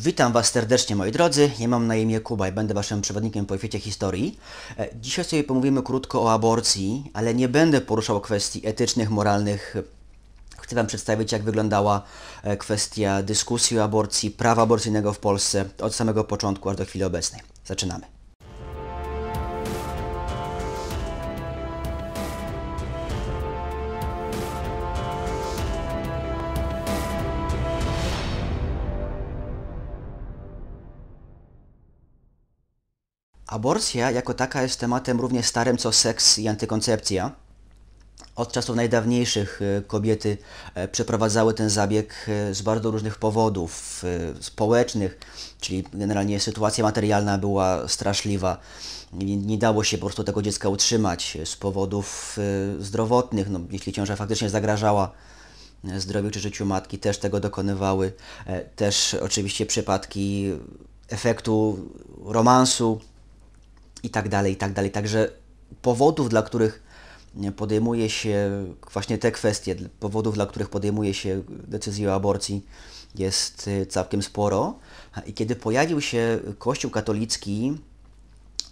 Witam Was serdecznie moi drodzy, ja mam na imię Kuba i będę Waszym przewodnikiem po świecie historii. E, dzisiaj sobie pomówimy krótko o aborcji, ale nie będę poruszał kwestii etycznych, moralnych. Chcę Wam przedstawić jak wyglądała e, kwestia dyskusji o aborcji, prawa aborcyjnego w Polsce od samego początku aż do chwili obecnej. Zaczynamy. Aborcja jako taka jest tematem równie starym co seks i antykoncepcja. Od czasów najdawniejszych e, kobiety e, przeprowadzały ten zabieg e, z bardzo różnych powodów społecznych, czyli generalnie sytuacja materialna była straszliwa. Nie dało się po prostu tego dziecka utrzymać z powodów zdrowotnych. No, jeśli ciąża faktycznie zagrażała zdrowiu czy życiu matki, też tego dokonywały. Też oczywiście przypadki efektu romansu, i tak dalej, i tak dalej. Także powodów, dla których podejmuje się właśnie te kwestie, powodów, dla których podejmuje się decyzję o aborcji jest y, całkiem sporo. I kiedy pojawił się Kościół katolicki,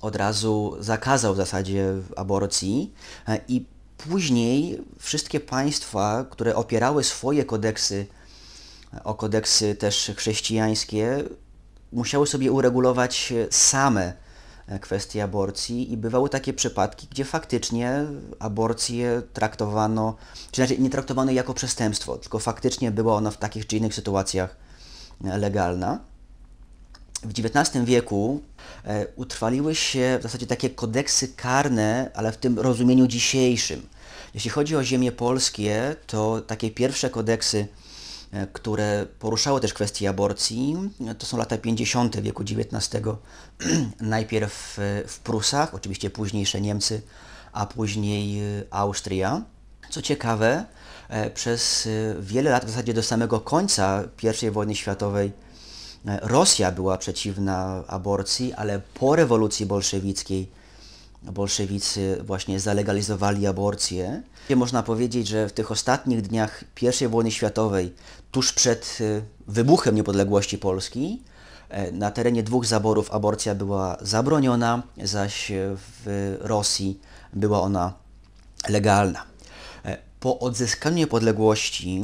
od razu zakazał w zasadzie aborcji e, i później wszystkie państwa, które opierały swoje kodeksy o kodeksy też chrześcijańskie, musiały sobie uregulować e, same E, kwestii aborcji i bywały takie przypadki, gdzie faktycznie aborcję traktowano, czy znaczy nie traktowano jako przestępstwo, tylko faktycznie była ona w takich czy innych sytuacjach e, legalna. W XIX wieku e, utrwaliły się w zasadzie takie kodeksy karne, ale w tym rozumieniu dzisiejszym. Jeśli chodzi o ziemie polskie, to takie pierwsze kodeksy E, które poruszały też kwestię aborcji. To są lata 50. wieku XIX. Najpierw e, w Prusach, oczywiście późniejsze Niemcy, a później e, Austria. Co ciekawe, przez wiele lat, w zasadzie do samego końca I wojny światowej, Rosja była przeciwna aborcji, ale po rewolucji bolszewickiej bolszewicy właśnie zalegalizowali aborcję. Można powiedzieć, że w tych ostatnich dniach I wojny światowej, tuż przed y, wybuchem niepodległości Polski, e, na terenie dwóch zaborów aborcja była zabroniona, zaś e, w Rosji była ona legalna. Po odzyskaniu niepodległości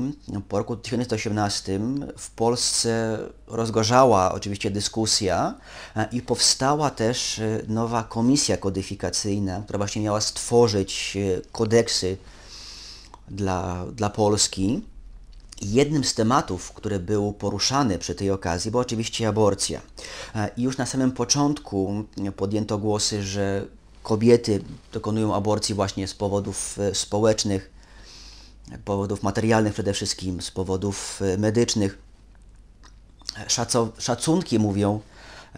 po roku 1918 w Polsce rozgorzała oczywiście dyskusja e, i powstała też e, nowa komisja kodyfikacyjna, która właśnie miała stworzyć e, kodeksy dla, dla Polski. Jednym z tematów, który był poruszany przy tej okazji, była oczywiście aborcja. I już na samym początku podjęto głosy, że kobiety dokonują aborcji właśnie z powodów społecznych, powodów materialnych przede wszystkim, z powodów e, medycznych. Szaco, szacunki mówią,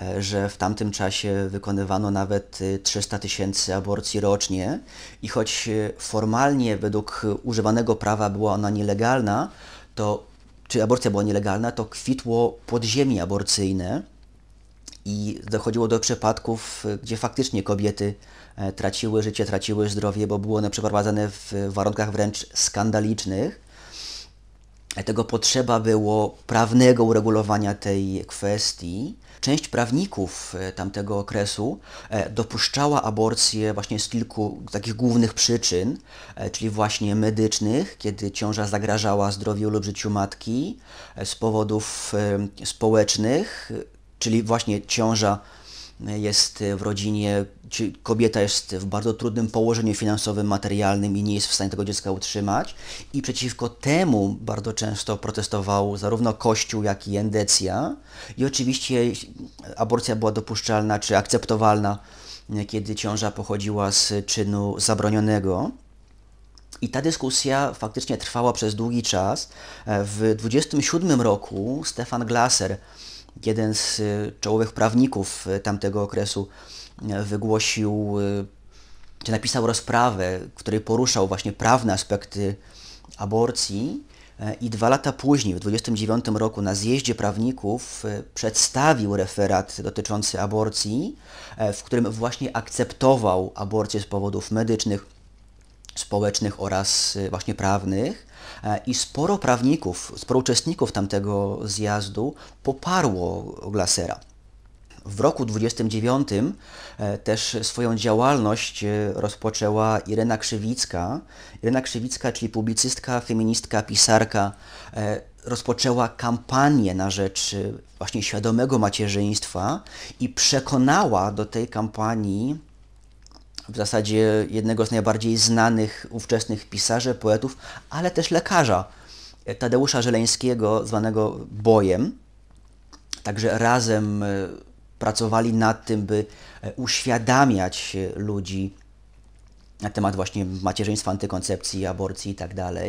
e, że w tamtym czasie wykonywano nawet 300 e, tysięcy aborcji rocznie i choć formalnie według używanego prawa była ona nielegalna, to czy aborcja była nielegalna, to kwitło podziemie aborcyjne i dochodziło do przypadków, y, gdzie faktycznie kobiety e, traciły życie, traciły zdrowie, bo było one przeprowadzane w warunkach wręcz skandalicznych. Dlatego e, potrzeba było prawnego uregulowania tej kwestii. Część prawników e, tamtego okresu dopuszczała aborcję właśnie z kilku takich głównych przyczyn, czyli właśnie medycznych, kiedy ciąża zagrażała zdrowiu lub życiu matki, z powodów społecznych, czyli właśnie ciąża jest w rodzinie, kobieta jest w bardzo trudnym położeniu finansowym, materialnym i nie jest w stanie tego dziecka utrzymać. I przeciwko temu bardzo często protestował zarówno Kościół, jak i endecja. I oczywiście aborcja była dopuszczalna czy akceptowalna, kiedy ciąża pochodziła z czynu zabronionego. I ta dyskusja faktycznie trwała przez długi czas. W 27 roku Stefan Glaser jeden z e, czołowych prawników e, tamtego okresu e, wygłosił, czy napisał rozprawę, w której poruszał właśnie prawne aspekty aborcji i dwa lata później, w 1929 roku, na zjeździe prawników przedstawił referat dotyczący aborcji, w którym właśnie akceptował aborcję z powodów medycznych, społecznych oraz właśnie prawnych. E, I sporo prawników, sporo uczestników tamtego zjazdu poparło Glassera. W roku 29 e, też swoją działalność e, rozpoczęła Irena Krzywicka. Irena Krzywicka, czyli publicystka, feministka, pisarka, rozpoczęła kampanię na rzecz właśnie świadomego macierzyństwa i przekonała do tej kampanii w zasadzie jednego z najbardziej znanych ówczesnych pisarzy, poetów, ale też lekarza e, Tadeusza Żeleńskiego, zwanego Bojem. Także razem e, pracowali nad tym, by e, uświadamiać ludzi na temat właśnie macierzyństwa, antykoncepcji, aborcji itd. Tak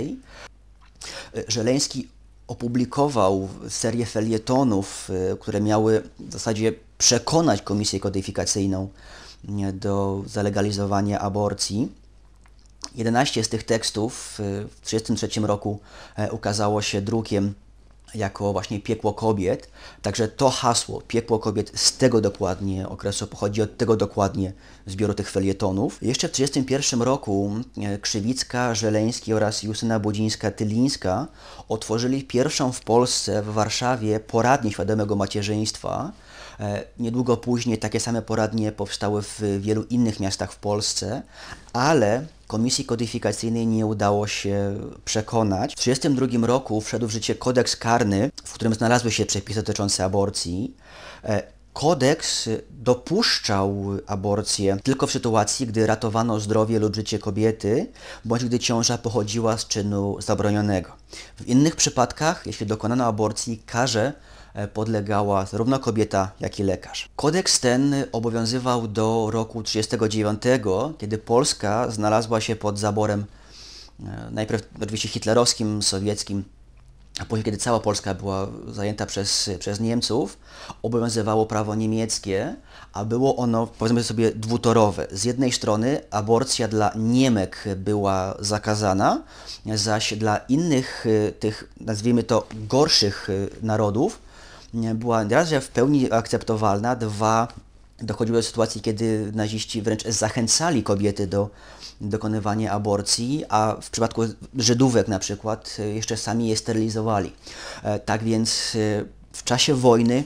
Żeleński opublikował serię felietonów, które miały w zasadzie przekonać komisję kodyfikacyjną do zalegalizowania aborcji. 11 z tych tekstów y, w 1933 roku e, ukazało się drukiem jako właśnie piekło kobiet. Także to hasło, piekło kobiet z tego dokładnie okresu pochodzi od tego dokładnie zbioru tych felietonów. Jeszcze w 1931 roku e, Krzywicka, Żeleński oraz Justyna Budzińska-Tylińska otworzyli pierwszą w Polsce w Warszawie poradnię świadomego macierzyństwa, E, niedługo później takie same poradnie powstały w wielu innych miastach w Polsce, ale Komisji Kodyfikacyjnej nie udało się przekonać. W 1932 roku wszedł w życie kodeks karny, w którym znalazły się przepisy dotyczące aborcji. E, kodeks dopuszczał aborcję tylko w sytuacji, gdy ratowano zdrowie lub życie kobiety, bądź gdy ciąża pochodziła z czynu zabronionego. W innych przypadkach, jeśli dokonano aborcji, karze podlegała zarówno kobieta, jak i lekarz. Kodeks ten obowiązywał do roku 1939, kiedy Polska znalazła się pod zaborem e, najpierw oczywiście hitlerowskim, sowieckim, a później, kiedy cała Polska była zajęta przez, przez Niemców, obowiązywało prawo niemieckie, a było ono, powiedzmy sobie, dwutorowe. Z jednej strony aborcja dla Niemek była zakazana, zaś dla innych e, tych, nazwijmy to, gorszych e, narodów, była raz, że w pełni akceptowalna, dwa, dochodziło do sytuacji, kiedy naziści wręcz zachęcali kobiety do dokonywania aborcji, a w przypadku Żydówek na przykład e, jeszcze sami je sterylizowali. E, tak więc e, w czasie wojny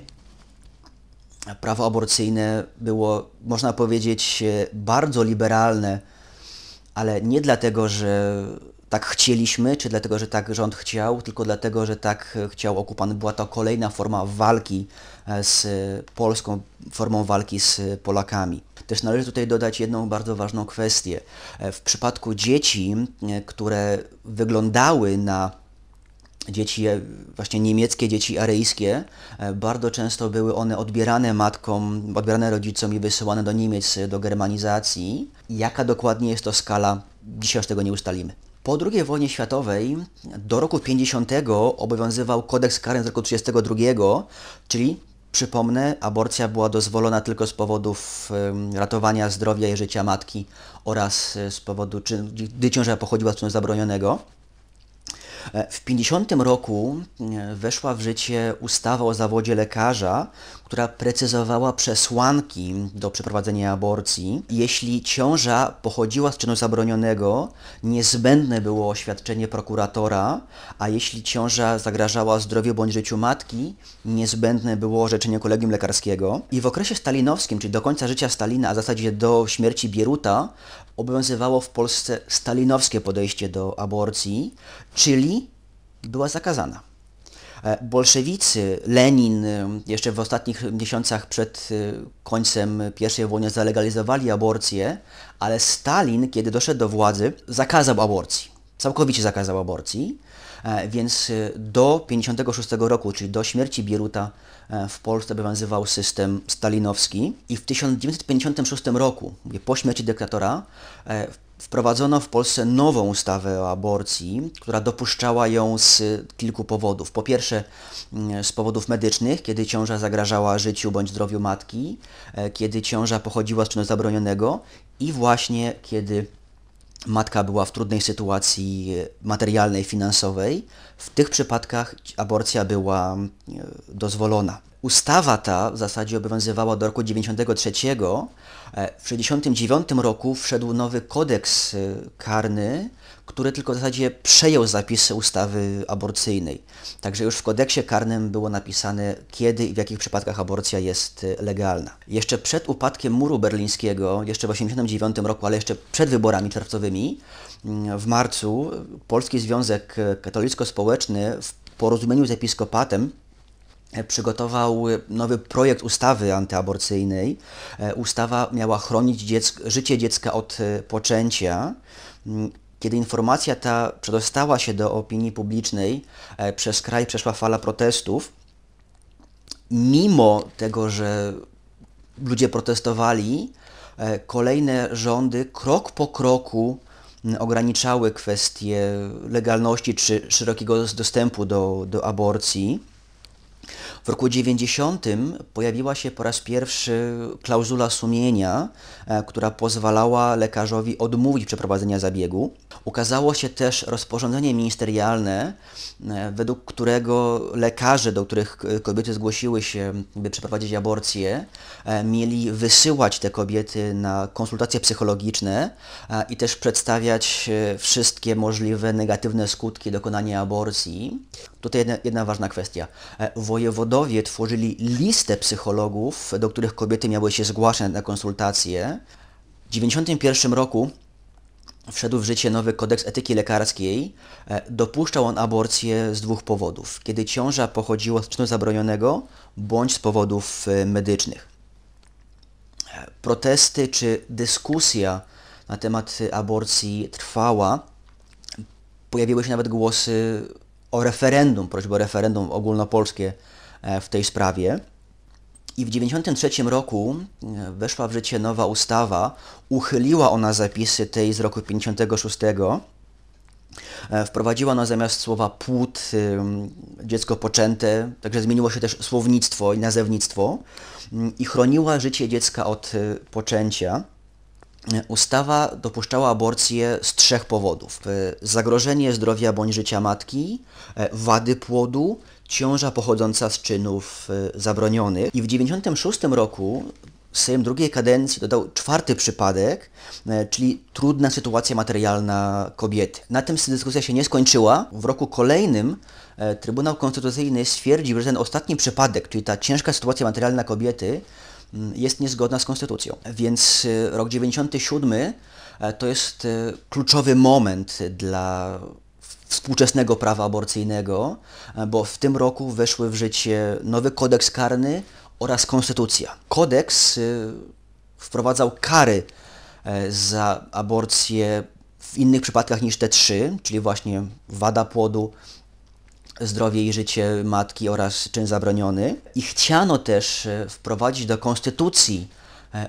prawo aborcyjne było, można powiedzieć, bardzo liberalne, ale nie dlatego, że tak chcieliśmy, czy dlatego, że tak rząd chciał, tylko dlatego, że tak e, chciał okupant. Była to kolejna forma walki e, z Polską, formą walki z Polakami. Też należy tutaj dodać jedną bardzo ważną kwestię. E, w przypadku dzieci, które wyglądały na dzieci, właśnie niemieckie dzieci aryjskie, bardzo często były one odbierane matkom, odbierane rodzicom i wysyłane do Niemiec do germanizacji. Jaka dokładnie jest to skala, dzisiaj już tego nie ustalimy. Po II wojnie światowej do roku 50 obowiązywał kodeks karny z roku 32, czyli Przypomnę, aborcja była dozwolona tylko z powodów ratowania zdrowia i życia matki oraz e, z powodu, czy, gdy ciąża pochodziła z czegoś zabronionego. E, w 50 roku e, weszła w życie ustawa o zawodzie lekarza, która precyzowała przesłanki do przeprowadzenia aborcji. Jeśli ciąża pochodziła z czynu zabronionego, niezbędne było oświadczenie prokuratora, a jeśli ciąża zagrażała zdrowiu bądź życiu matki, niezbędne było orzeczenie kolegium lekarskiego. I w okresie stalinowskim, czyli do końca życia Stalina, a w zasadzie do śmierci Bieruta, obowiązywało w Polsce stalinowskie podejście do aborcji, czyli była zakazana. E, bolszewicy, Lenin e, jeszcze w ostatnich miesiącach przed e, końcem I wojny zalegalizowali aborcję, ale Stalin, kiedy doszedł do władzy, zakazał aborcji. Całkowicie zakazał aborcji E, więc y, do 1956 roku, czyli do śmierci Bieruta e, w Polsce obowiązywał system stalinowski i w 1956 roku, po śmierci dyktatora, e, wprowadzono w Polsce nową ustawę o aborcji, która dopuszczała ją z kilku powodów. Po pierwsze, mm, z powodów medycznych, kiedy ciąża zagrażała życiu bądź zdrowiu matki, kiedy ciąża pochodziła z czynu zabronionego i właśnie kiedy matka była w trudnej sytuacji materialnej, finansowej, w tych przypadkach aborcja była e, dozwolona. Ustawa ta w zasadzie obowiązywała do roku 1993. E, w 1969 roku wszedł nowy kodeks e, karny, który tylko w zasadzie przejął zapisy ustawy aborcyjnej. Także już w kodeksie karnym było napisane, kiedy i w jakich przypadkach aborcja jest y, legalna. Jeszcze przed upadkiem muru berlińskiego, jeszcze w 1989 roku, ale jeszcze przed wyborami czerwcowymi, mm, w marcu Polski Związek Katolicko-Społeczny w porozumieniu z episkopatem e, przygotował e, nowy projekt ustawy antyaborcyjnej. E, ustawa miała chronić dziecko, życie dziecka od poczęcia mm, kiedy informacja ta przedostała się do opinii publicznej, e, przez kraj przeszła fala protestów. Mimo tego, że ludzie protestowali, e, kolejne rządy krok po kroku ograniczały kwestie legalności czy szerokiego dostępu do, do aborcji. W roku 90 pojawiła się po raz pierwszy klauzula sumienia, e, która pozwalała lekarzowi odmówić przeprowadzenia zabiegu. Ukazało się też rozporządzenie ministerialne, e, według którego lekarze, do których kobiety zgłosiły się, by przeprowadzić aborcję, e, mieli wysyłać te kobiety na konsultacje psychologiczne i też przedstawiać wszystkie możliwe negatywne skutki dokonania aborcji. Tutaj jedna, jedna ważna kwestia. Wojewodowie tworzyli listę psychologów, do których kobiety miały się zgłaszać na konsultacje. W 1991 roku wszedł w życie nowy kodeks etyki lekarskiej. E, dopuszczał on aborcję z dwóch powodów: kiedy ciąża pochodziła z czynu zabronionego bądź z powodów e, medycznych. E, protesty czy dyskusja na temat aborcji trwała. Pojawiły się nawet głosy o referendum, prośby o referendum ogólnopolskie E, w tej sprawie. I w 1993 roku e, weszła w życie nowa ustawa, uchyliła ona zapisy tej z roku 1956. E, wprowadziła ona zamiast słowa płód, dziecko poczęte, także zmieniło się też słownictwo i nazewnictwo mm, i chroniła życie dziecka od y, poczęcia. Ustawa dopuszczała aborcję z trzech powodów. Zagrożenie zdrowia bądź życia matki, wady płodu ciąża pochodząca z czynów y, zabronionych. I w 1996 roku Sejm drugiej kadencji dodał czwarty przypadek, e, czyli trudna sytuacja materialna kobiety. Na tym dyskusja się nie skończyła. W roku kolejnym e, Trybunał Konstytucyjny stwierdził, że ten ostatni przypadek, czyli ta ciężka sytuacja materialna kobiety, jest niezgodna z konstytucją. Więc e, rok 97 to jest kluczowy moment dla współczesnego prawa aborcyjnego, e, bo w tym roku weszły w życie nowy kodeks karny oraz konstytucja. Kodeks y, wprowadzał kary e, za aborcję w innych przypadkach niż te trzy, czyli właśnie wada płodu, zdrowie i życie matki oraz czyn zabroniony. I chciano też e, wprowadzić do konstytucji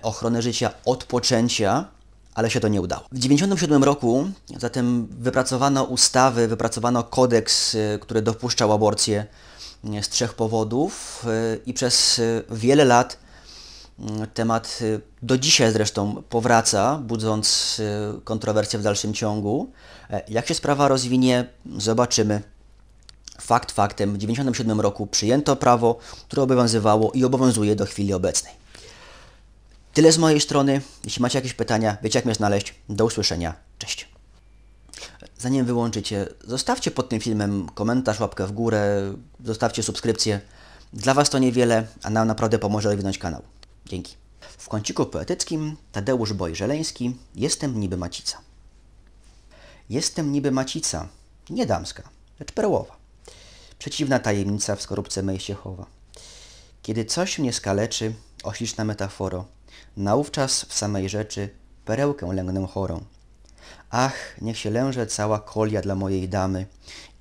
ochronę życia od poczęcia ale się to nie udało. W 1997 roku zatem wypracowano ustawy, wypracowano kodeks, e, który dopuszczał aborcję e, z trzech powodów e, i przez wiele lat temat do dzisiaj zresztą powraca, budząc kontrowersje w dalszym ciągu. Jak się sprawa rozwinie, zobaczymy. Fakt faktem, w 1997 roku przyjęto prawo, które obowiązywało i obowiązuje do chwili obecnej. Tyle z mojej strony. Jeśli macie jakieś pytania, wiecie jak mnie znaleźć. Do usłyszenia. Cześć. Zanim wyłączycie, zostawcie pod tym filmem komentarz, łapkę w górę, zostawcie subskrypcję. Dla Was to niewiele, a nam naprawdę pomoże rozwinąć kanał. Dzięki. W kąciku poetyckim Tadeusz Boj-Żeleński Jestem niby macica. Jestem niby macica, nie damska, lecz perłowa. Przeciwna tajemnica w skorupce mej się chowa. Kiedy coś mnie skaleczy, ośliczna metaforo, Naówczas w samej rzeczy perełkę lęgnę chorą. Ach, niech się lęże cała kolia dla mojej damy,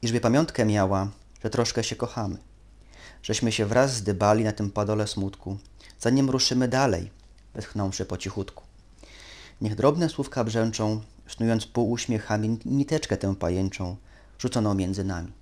iżby pamiątkę miała, że troszkę się kochamy. Żeśmy się wraz zdybali na tym padole smutku, zanim ruszymy dalej, wytchnąwszy po cichutku. Niech drobne słówka brzęczą, snując pół uśmiechami niteczkę tę pajęczą, rzuconą między nami.